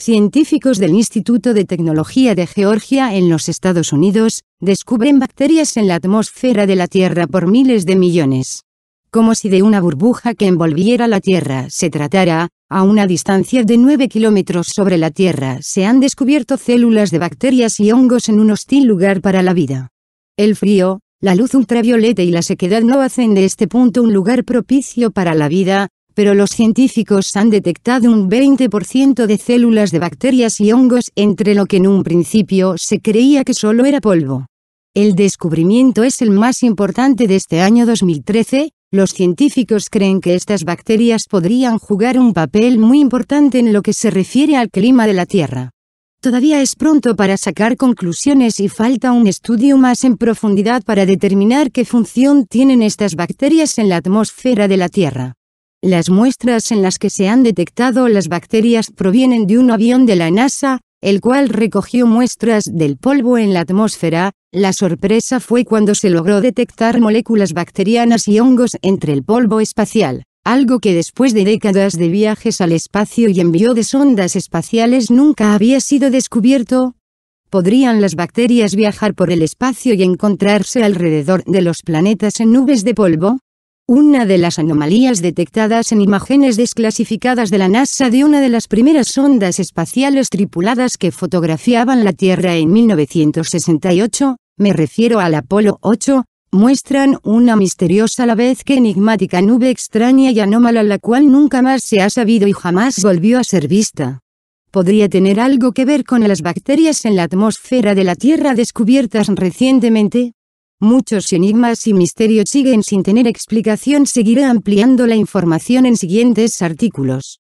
Científicos del Instituto de Tecnología de Georgia en los Estados Unidos, descubren bacterias en la atmósfera de la Tierra por miles de millones. Como si de una burbuja que envolviera la Tierra se tratara, a una distancia de 9 kilómetros sobre la Tierra se han descubierto células de bacterias y hongos en un hostil lugar para la vida. El frío, la luz ultravioleta y la sequedad no hacen de este punto un lugar propicio para la vida, pero los científicos han detectado un 20% de células de bacterias y hongos entre lo que en un principio se creía que solo era polvo. El descubrimiento es el más importante de este año 2013, los científicos creen que estas bacterias podrían jugar un papel muy importante en lo que se refiere al clima de la Tierra. Todavía es pronto para sacar conclusiones y falta un estudio más en profundidad para determinar qué función tienen estas bacterias en la atmósfera de la Tierra. Las muestras en las que se han detectado las bacterias provienen de un avión de la NASA, el cual recogió muestras del polvo en la atmósfera, la sorpresa fue cuando se logró detectar moléculas bacterianas y hongos entre el polvo espacial, algo que después de décadas de viajes al espacio y envío de sondas espaciales nunca había sido descubierto. ¿Podrían las bacterias viajar por el espacio y encontrarse alrededor de los planetas en nubes de polvo? Una de las anomalías detectadas en imágenes desclasificadas de la NASA de una de las primeras sondas espaciales tripuladas que fotografiaban la Tierra en 1968, me refiero al Apolo 8, muestran una misteriosa a la vez que enigmática nube extraña y anómala la cual nunca más se ha sabido y jamás volvió a ser vista. Podría tener algo que ver con las bacterias en la atmósfera de la Tierra descubiertas recientemente, Muchos enigmas y misterios siguen sin tener explicación. Seguiré ampliando la información en siguientes artículos.